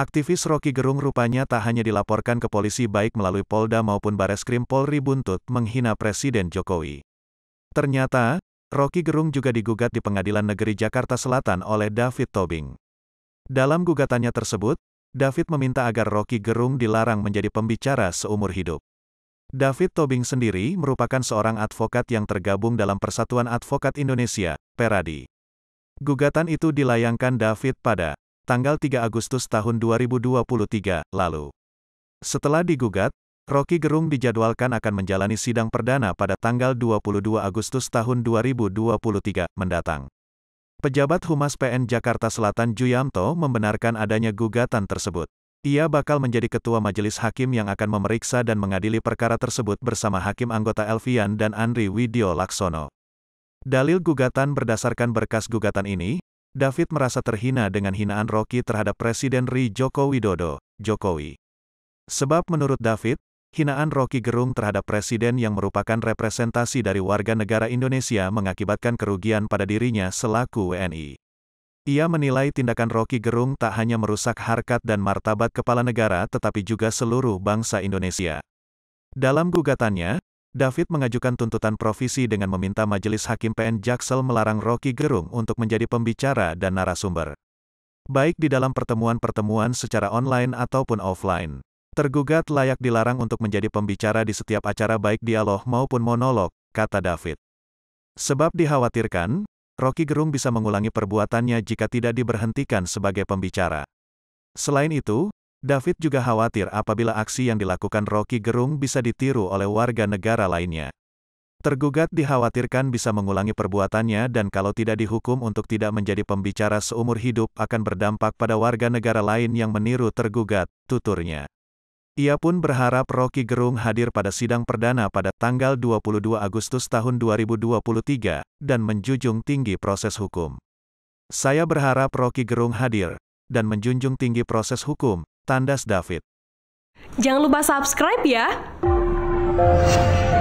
Aktivis Rocky Gerung rupanya tak hanya dilaporkan ke polisi baik melalui Polda maupun Bareskrim Polri buntut menghina Presiden Jokowi. Ternyata, Rocky Gerung juga digugat di Pengadilan Negeri Jakarta Selatan oleh David Tobing. Dalam gugatannya tersebut, David meminta agar Rocky Gerung dilarang menjadi pembicara seumur hidup. David Tobing sendiri merupakan seorang advokat yang tergabung dalam Persatuan Advokat Indonesia, Peradi. Gugatan itu dilayangkan David pada tanggal 3 Agustus tahun 2023, lalu. Setelah digugat, Rocky Gerung dijadwalkan akan menjalani sidang perdana pada tanggal 22 Agustus tahun 2023 mendatang. Pejabat Humas PN Jakarta Selatan Juyamto membenarkan adanya gugatan tersebut. Ia bakal menjadi ketua majelis hakim yang akan memeriksa dan mengadili perkara tersebut bersama hakim anggota Elvian dan Andri Widyo Laksono. Dalil gugatan berdasarkan berkas gugatan ini, David merasa terhina dengan hinaan Rocky terhadap Presiden Ri Joko Widodo, Jokowi. Sebab menurut David, hinaan Rocky Gerung terhadap Presiden yang merupakan representasi dari warga negara Indonesia mengakibatkan kerugian pada dirinya selaku WNI. Ia menilai tindakan Rocky Gerung tak hanya merusak harkat dan martabat kepala negara tetapi juga seluruh bangsa Indonesia. Dalam gugatannya, David mengajukan tuntutan provisi dengan meminta Majelis Hakim PN Jaksel melarang Rocky Gerung untuk menjadi pembicara dan narasumber. Baik di dalam pertemuan-pertemuan secara online ataupun offline. Tergugat layak dilarang untuk menjadi pembicara di setiap acara baik dialog maupun monolog, kata David. Sebab dikhawatirkan, Rocky Gerung bisa mengulangi perbuatannya jika tidak diberhentikan sebagai pembicara. Selain itu, David juga khawatir apabila aksi yang dilakukan Rocky Gerung bisa ditiru oleh warga negara lainnya. Tergugat dikhawatirkan bisa mengulangi perbuatannya dan kalau tidak dihukum untuk tidak menjadi pembicara seumur hidup akan berdampak pada warga negara lain yang meniru tergugat, tuturnya. Ia pun berharap Rocky Gerung hadir pada sidang perdana pada tanggal 22 Agustus tahun 2023, dan menjunjung tinggi proses hukum. Saya berharap Rocky Gerung hadir, dan menjunjung tinggi proses hukum, Tandas David. Jangan lupa subscribe ya.